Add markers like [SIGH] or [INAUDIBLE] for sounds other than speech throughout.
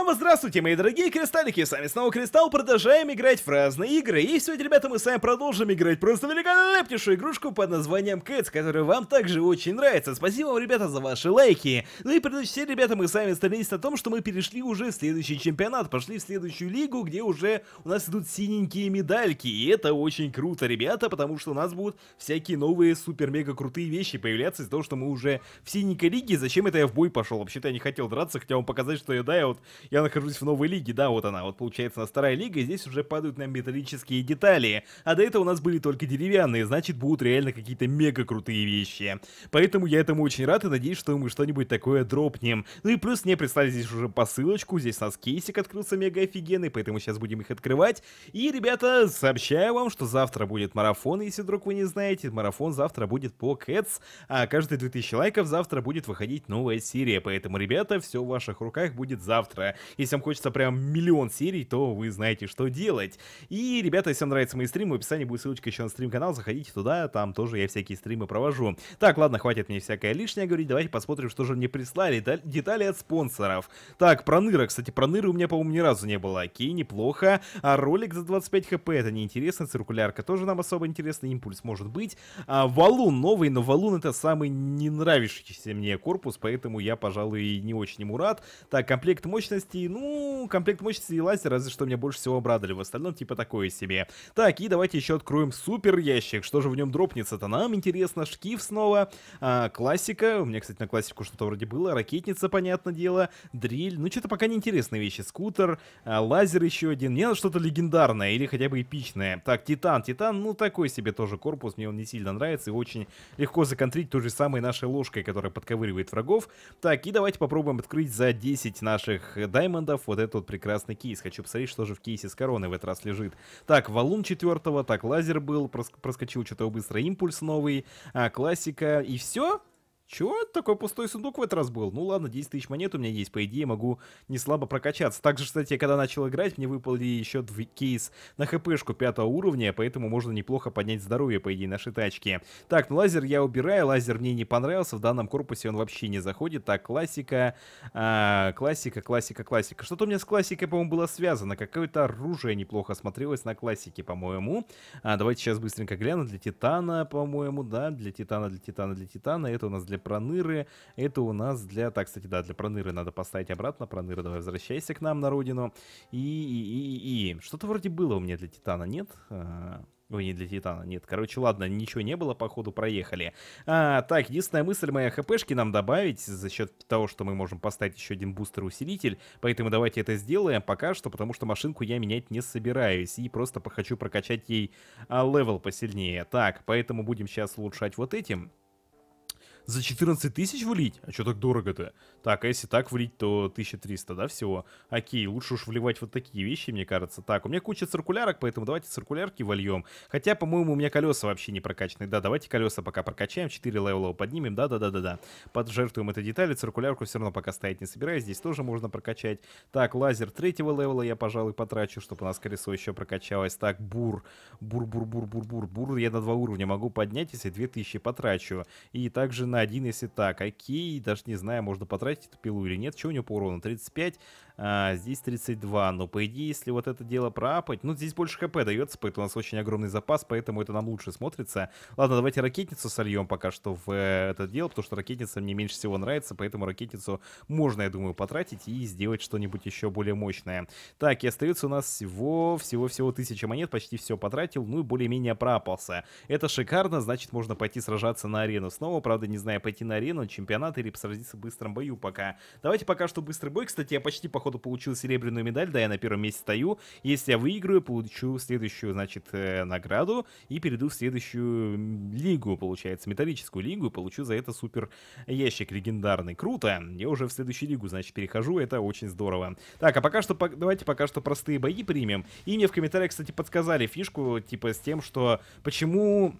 снова здравствуйте, мои дорогие кристаллики, с вами снова Кристалл, продолжаем играть в разные игры, и сегодня, ребята, мы с вами продолжим играть просто великолепнейшую игрушку под названием Кэтс, которая вам также очень нравится, спасибо вам, ребята, за ваши лайки. Ну и прежде всего, ребята, мы с вами остановились о том, что мы перешли уже в следующий чемпионат, пошли в следующую лигу, где уже у нас идут синенькие медальки, и это очень круто, ребята, потому что у нас будут всякие новые супер-мега-крутые вещи появляться из-за того, что мы уже в синенькой лиге, зачем это я в бой пошел, вообще-то я не хотел драться, хотя вам показать, что я, да, я вот я нахожусь в новой лиге, да, вот она, вот получается на старая лига, и здесь уже падают на металлические детали. А до этого у нас были только деревянные, значит будут реально какие-то мега крутые вещи. Поэтому я этому очень рад и надеюсь, что мы что-нибудь такое дропнем. Ну и плюс мне прислали здесь уже посылочку, здесь у нас кейсик открылся мега офигенный, поэтому сейчас будем их открывать. И, ребята, сообщаю вам, что завтра будет марафон, если вдруг вы не знаете, марафон завтра будет по Кэтс, а каждые 2000 лайков завтра будет выходить новая серия, поэтому, ребята, все в ваших руках будет завтра. Если вам хочется прям миллион серий, то вы знаете, что делать. И, ребята, если вам нравятся мои стримы, в описании будет ссылочка еще на стрим-канал, заходите туда, там тоже я всякие стримы провожу. Так, ладно, хватит мне всякое лишнее говорить, давайте посмотрим, что же мне прислали, детали от спонсоров. Так, про ныра, кстати, про ныры у меня, по-моему, ни разу не было. Окей, неплохо. А ролик за 25 хп, это неинтересно, циркулярка тоже нам особо интересна, импульс может быть. А, валун новый, но валун это самый не нравящийся мне корпус, поэтому я, пожалуй, не очень ему рад. Так, комплект мощности мощности, ну, комплект мощности и лазер, разве что меня больше всего обрадовали, в остальном типа такое себе. Так, и давайте еще откроем супер ящик, что же в нем дропнется-то? Нам интересно, шкив снова, а, классика, у меня, кстати, на классику что-то вроде было, ракетница, понятное дело, дриль, ну, что-то пока не интересные вещи, скутер, а, лазер еще один, мне что-то легендарное или хотя бы эпичное. Так, титан, титан, ну, такой себе тоже корпус, мне он не сильно нравится и очень легко законтрить той же самой нашей ложкой, которая подковыривает врагов. Так, и давайте попробуем открыть за 10 наших даймондов. Вот этот вот прекрасный кейс. Хочу посмотреть, что же в кейсе с короной в этот раз лежит. Так, валун четвертого, так, лазер был, проскочил что-то быстро, импульс новый, а, классика. И все? Чего? Такой пустой сундук в этот раз был? Ну ладно, 10 тысяч монет у меня есть, по идее могу не слабо прокачаться. Также, кстати, когда начал играть, мне выпали еще два кейс на хпшку пятого уровня, поэтому можно неплохо поднять здоровье, по идее, нашей тачки. Так, ну лазер я убираю, лазер мне не понравился, в данном корпусе он вообще не заходит. Так, классика, а, классика, классика, классика. Что-то у меня с классикой, по-моему, было связано, какое-то оружие неплохо смотрелось на классике, по-моему. А, давайте сейчас быстренько гляну, для Титана, по-моему, да, для Титана, для Титана, для Титана, это у нас для проныры. Это у нас для... Так, кстати, да, для проныры надо поставить обратно. Проныры, давай возвращайся к нам на родину. И... и, и, и. Что-то вроде было у меня для Титана, нет? А... Ой, не для Титана, нет. Короче, ладно, ничего не было, походу проехали. А, так, единственная мысль моя, хпшки нам добавить за счет того, что мы можем поставить еще один бустер-усилитель. Поэтому давайте это сделаем пока что, потому что машинку я менять не собираюсь. И просто хочу прокачать ей а, левел посильнее. Так, поэтому будем сейчас улучшать вот этим. За 14 тысяч влить? А что так дорого-то? Так, а если так влить, то 1300, да, всего? Окей, лучше уж вливать вот такие вещи, мне кажется. Так, у меня куча циркулярок, поэтому давайте циркулярки вольем. Хотя, по-моему, у меня колеса вообще не прокачаны. Да, давайте колеса пока прокачаем, 4 левела поднимем, да-да-да-да-да. Поджертвуем это детали, циркулярку все равно пока стоять не собираюсь, здесь тоже можно прокачать. Так, лазер третьего левела я, пожалуй, потрачу, чтобы у нас колесо еще прокачалось. Так, бур, бур-бур-бур-бур-бур, бур я на два уровня могу поднять, если 2000 потрачу. И также на один если так. Окей, даже не знаю, можно потратить эту пилу или нет. Что у него по урону? 35, а, здесь 32. Но, по идее, если вот это дело проапать... Ну, здесь больше хп дается, поэтому у нас очень огромный запас, поэтому это нам лучше смотрится. Ладно, давайте ракетницу сольем пока что в э, это дело, потому что ракетница мне меньше всего нравится, поэтому ракетницу можно, я думаю, потратить и сделать что-нибудь еще более мощное. Так, и остается у нас всего-всего-всего тысяча монет, почти все потратил, ну и более-менее проапался. Это шикарно, значит, можно пойти сражаться на арену снова, правда, не знаю, пойти на арену, чемпионат или сразиться в быстром бою пока. Давайте пока что быстрый бой. Кстати, я почти, походу, получил серебряную медаль, да, я на первом месте стою. Если я выиграю, получу следующую, значит, э, награду и перейду в следующую лигу, получается, металлическую лигу, и получу за это супер ящик легендарный. Круто! Я уже в следующую лигу, значит, перехожу, это очень здорово. Так, а пока что, по давайте пока что простые бои примем. И мне в комментариях, кстати, подсказали фишку, типа, с тем, что почему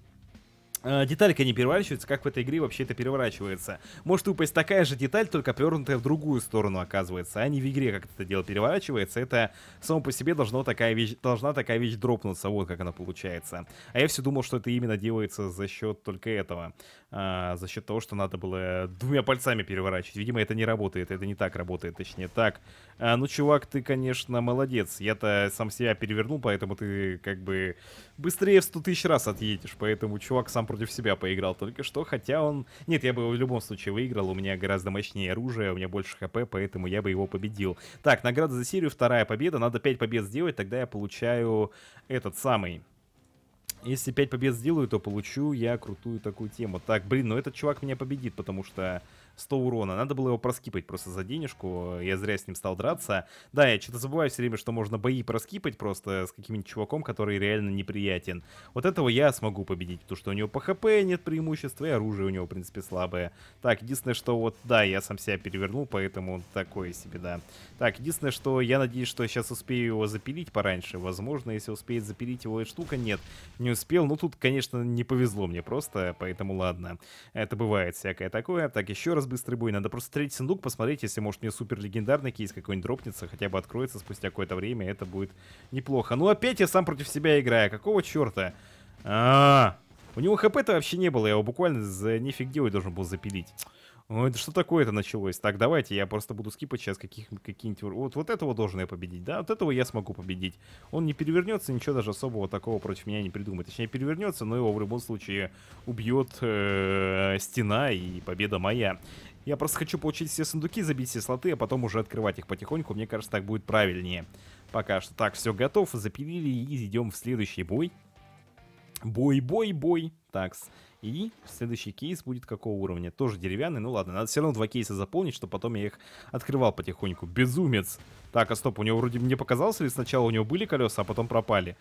Э, деталька не переворачивается, как в этой игре вообще это переворачивается. Может упасть такая же деталь, только повернутая в другую сторону оказывается, а не в игре как это дело переворачивается. Это само по себе должно такая вещь, должна такая вещь дропнуться, вот как она получается. А я все думал, что это именно делается за счет только этого. А, за счет того, что надо было двумя пальцами переворачивать. Видимо, это не работает, это не так работает, точнее так. А, ну, чувак, ты, конечно, молодец. Я-то сам себя перевернул, поэтому ты как бы быстрее в 100 тысяч раз отъедешь. Поэтому чувак сам против себя поиграл только что, хотя он... Нет, я бы его в любом случае выиграл, у меня гораздо мощнее оружие, у меня больше хп, поэтому я бы его победил. Так, награда за серию, вторая победа, надо 5 побед сделать, тогда я получаю этот самый... Если 5 побед сделаю, то получу я крутую такую тему. Так, блин, но ну этот чувак меня победит, потому что... 100 урона. Надо было его проскипать просто за денежку. Я зря с ним стал драться. Да, я что-то забываю все время, что можно бои проскипать просто с каким-нибудь чуваком, который реально неприятен. Вот этого я смогу победить, потому что у него по хп нет преимущества, и оружие у него, в принципе, слабое. Так, единственное, что вот, да, я сам себя перевернул, поэтому такое себе, да. Так, единственное, что я надеюсь, что я сейчас успею его запилить пораньше. Возможно, если успеет запилить его эта штука, нет, не успел. Но ну, тут, конечно, не повезло мне просто, поэтому ладно. Это бывает всякое такое. Так, еще раз быстрый бой. Надо просто встретить сундук, посмотреть, если, может, мне супер легендарный кейс какой-нибудь дропнется, хотя бы откроется спустя какое-то время, это будет неплохо. Ну, опять я сам против себя играю. Какого черта? А -а -а. У него хп-то вообще не было, я его буквально за нифиг делать должен был запилить. Ну, это что такое это началось? Так, давайте, я просто буду скипать сейчас каких, какие-нибудь... Вот, вот этого должен я победить, да? Вот этого я смогу победить. Он не перевернется, ничего даже особого такого против меня не придумает. Точнее, перевернется, но его в любом случае убьет -э, стена, и победа моя. Я просто хочу получить все сундуки, забить все слоты, а потом уже открывать их потихоньку. Мне кажется, так будет правильнее. Пока что. Так, все готов, запилили и идем в следующий бой. Бой, бой, бой. Такс. И следующий кейс будет какого уровня? Тоже деревянный, ну ладно, надо все равно два кейса заполнить, чтобы потом я их открывал потихоньку. Безумец! Так, а стоп, у него вроде мне показалось, или сначала у него были колеса, а потом пропали?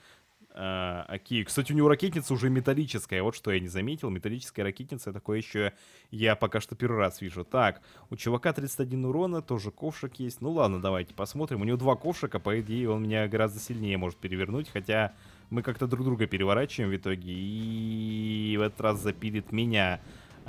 А, окей, кстати, у него ракетница уже металлическая, вот что я не заметил, металлическая ракетница, такое еще я пока что первый раз вижу. Так, у чувака 31 урона, тоже ковшик есть, ну ладно, давайте посмотрим, у него два ковшика, по идее он меня гораздо сильнее может перевернуть, хотя мы как-то друг друга переворачиваем в итоге. И в этот раз запилит меня.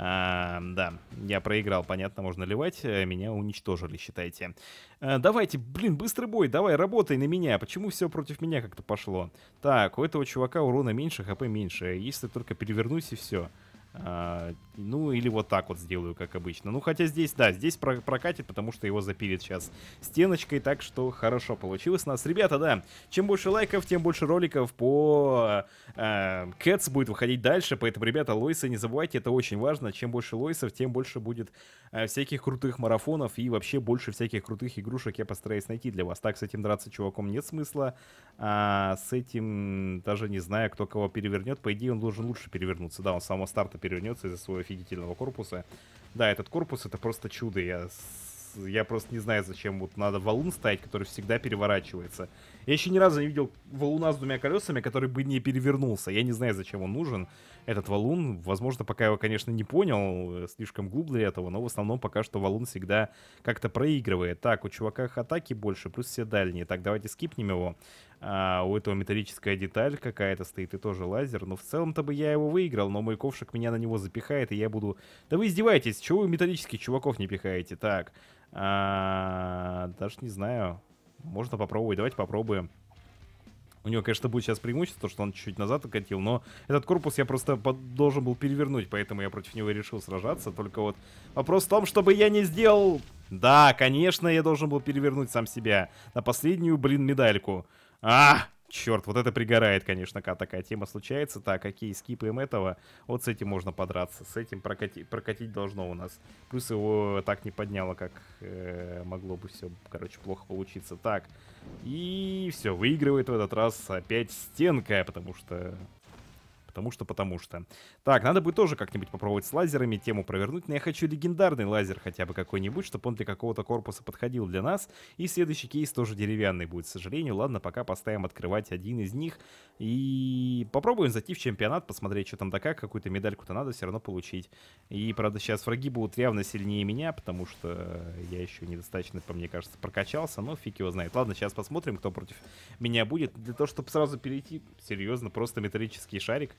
А, да, я проиграл, понятно, можно ливать. Э, меня уничтожили, считайте. А, давайте, блин, быстрый бой, давай, работай на меня. Почему все против меня как-то пошло? Так, у этого чувака урона меньше, хп меньше. Если только перевернусь и все. А, ну, или вот так вот сделаю, как обычно. Ну, хотя здесь, да, здесь прокатит, потому что его запилит сейчас стеночкой, так что хорошо получилось у нас. Ребята, да, чем больше лайков, тем больше роликов по э, Cats будет выходить дальше, поэтому, ребята, лойсы не забывайте, это очень важно. Чем больше лойсов, тем больше будет э, всяких крутых марафонов и вообще больше всяких крутых игрушек я постараюсь найти для вас. Так, с этим драться чуваком нет смысла, а с этим даже не знаю, кто кого перевернет. По идее, он должен лучше перевернуться. Да, он с самого старта перевернется из-за своего офигительного корпуса. Да, этот корпус это просто чудо. Я, я просто не знаю, зачем вот надо валун ставить, который всегда переворачивается. Я еще ни разу не видел валуна с двумя колесами, который бы не перевернулся. Я не знаю, зачем он нужен, этот валун. Возможно, пока его, конечно, не понял, э, слишком глуп для этого, но в основном пока что валун всегда как-то проигрывает. Так, у чувака атаки больше, плюс все дальние. Так, давайте скипнем его а у этого металлическая деталь какая-то стоит, и тоже лазер. Но в целом-то бы я его выиграл, но мой ковшик меня на него запихает, и я буду... Да вы издеваетесь, чего вы металлических чуваков не пихаете? Так, а... даже не знаю. Можно попробовать, давайте попробуем. У него, конечно, будет сейчас преимущество, что он чуть-чуть назад откатил, но этот корпус я просто должен был перевернуть, поэтому я против него решил сражаться. Только вот вопрос в том, чтобы я не сделал... Да, конечно, я должен был перевернуть сам себя на последнюю, блин, медальку. А! Черт, вот это пригорает, конечно, когда такая тема случается. Так, окей, скипаем этого. Вот с этим можно подраться. С этим прокати, прокатить должно у нас. Плюс его так не подняло, как э, могло бы все, короче, плохо получиться. Так, и все, выигрывает в этот раз опять стенка, потому что Потому что, потому что. Так, надо бы тоже как-нибудь попробовать с лазерами тему провернуть. Но я хочу легендарный лазер хотя бы какой-нибудь, чтобы он для какого-то корпуса подходил для нас. И следующий кейс тоже деревянный будет, к сожалению. Ладно, пока поставим открывать один из них. И попробуем зайти в чемпионат, посмотреть, что там да как. Какую-то медальку-то надо все равно получить. И, правда, сейчас враги будут явно сильнее меня, потому что я еще недостаточно, по мне кажется, прокачался. Но фиг его знает. Ладно, сейчас посмотрим, кто против меня будет. Для того, чтобы сразу перейти, серьезно, просто металлический шарик.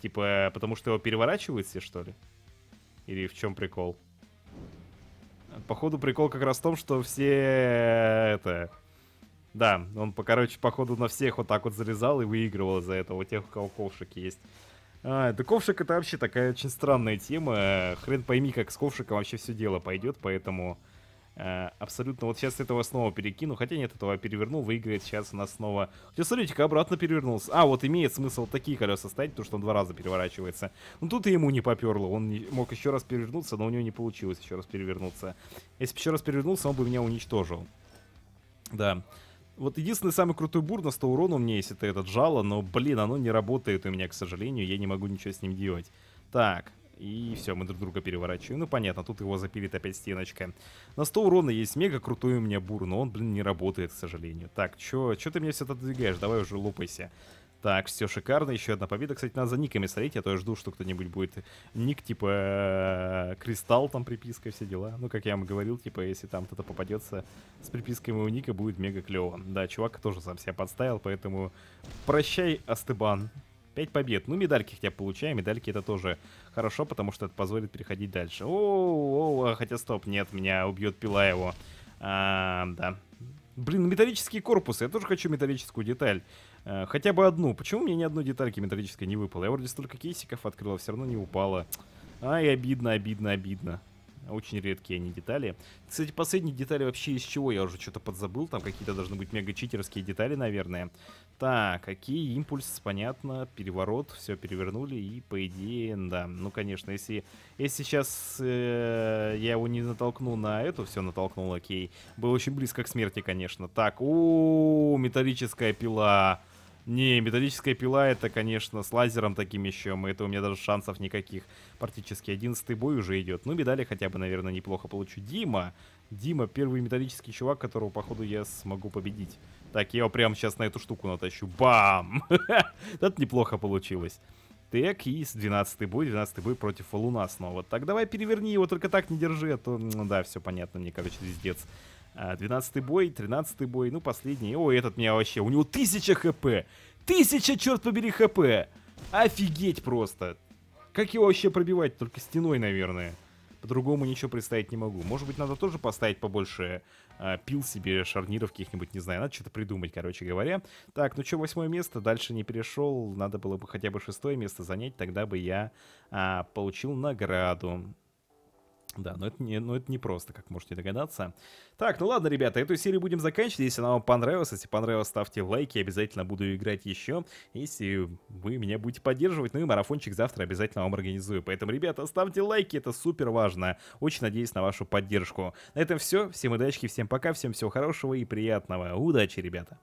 Типа, потому что его переворачивают все, что ли? Или в чем прикол? Походу, прикол как раз в том, что все э, это... Да, он, по, короче, походу на всех вот так вот залезал и выигрывал за этого, тех, у кого ковшик есть. А, да ковшик это вообще такая очень странная тема. Хрен пойми, как с ковшиком вообще все дело пойдет, поэтому... Э, абсолютно... Вот сейчас этого снова перекину. Хотя нет, этого перевернул, выиграет сейчас у нас снова... Хотя смотрите-ка, обратно перевернулся. А, вот имеет смысл такие колеса ставить, потому что он два раза переворачивается. Ну тут и ему не поперло. Он не... мог еще раз перевернуться, но у него не получилось еще раз перевернуться. Если бы еще раз перевернулся, он бы меня уничтожил. Да. Вот единственный самый крутой бур на 100 урона у меня есть, это этот жало, но, блин, оно не работает у меня, к сожалению, я не могу ничего с ним делать. Так, и все, мы друг друга переворачиваем. Ну, понятно, тут его запилит опять стеночка. На 100 урона есть мега крутой у меня бур, но он, блин, не работает, к сожалению. Так, чё, чё ты меня все это двигаешь? Давай уже лопайся. Так, все шикарно, еще одна победа. Кстати, надо за никами смотреть, а то я жду, что кто-нибудь будет ник, типа, э, кристалл, там приписка, все дела. Ну, как я вам говорил, типа, если там кто-то попадется с припиской моего ника, будет мега клево. Да, чувак тоже сам себя подставил, поэтому прощай, Астебан. 5 побед. Ну, медальки хотя бы получаем. Медальки это тоже хорошо, потому что это позволит переходить дальше. О, -о, -о, -о хотя стоп, нет, меня убьет пила его. А, да. Блин, металлические корпусы. Я тоже хочу металлическую деталь. А, хотя бы одну. Почему мне ни одной детальки металлической не выпало? Я вроде столько кейсиков открыла, все равно не упала. Ай, обидно, обидно, обидно. Очень редкие они детали. Кстати, последние детали вообще из чего? Я уже что-то подзабыл. Там какие-то должны быть мега-читерские детали, наверное. Так, какие? Импульс, понятно. Переворот. Все перевернули. И, по идее, да. Ну, конечно, если, если сейчас э, я его не натолкну на эту, все натолкнул, окей. Было очень близко к смерти, конечно. Так, у, -у металлическая пила. Не, металлическая пила это, конечно, с лазером таким еще. Это у меня даже шансов никаких. Практически одиннадцатый бой уже идет. Ну, медали хотя бы, наверное, неплохо получу. Дима. Дима, первый металлический чувак, которого, походу, я смогу победить. Так, я его прямо сейчас на эту штуку натащу. Бам! [LAUGHS] Это неплохо получилось. Так, и 12-й бой, 12-й бой против Луна снова. Так, давай переверни его, только так не держи, а то... Ну да, все понятно, мне, короче, звездец. 12 а, бой, 13 бой, ну последний. О, этот меня вообще, у него 1000 хп. 1000, черт побери, хп. Офигеть просто. Как его вообще пробивать? Только стеной, наверное. По-другому ничего представить не могу. Может быть, надо тоже поставить побольше а, пил себе, шарниров каких-нибудь, не знаю. Надо что-то придумать, короче говоря. Так, ну что, восьмое место, дальше не перешел. Надо было бы хотя бы шестое место занять, тогда бы я а, получил награду. Да, но это, не, но это не просто, как можете догадаться. Так, ну ладно, ребята, эту серию будем заканчивать. Если она вам понравилась, если понравилось, ставьте лайки. Обязательно буду играть еще. Если вы меня будете поддерживать, ну и марафончик завтра обязательно вам организую. Поэтому, ребята, ставьте лайки, это супер важно. Очень надеюсь на вашу поддержку. На этом все. Всем удачи, всем пока, всем всего хорошего и приятного. Удачи, ребята.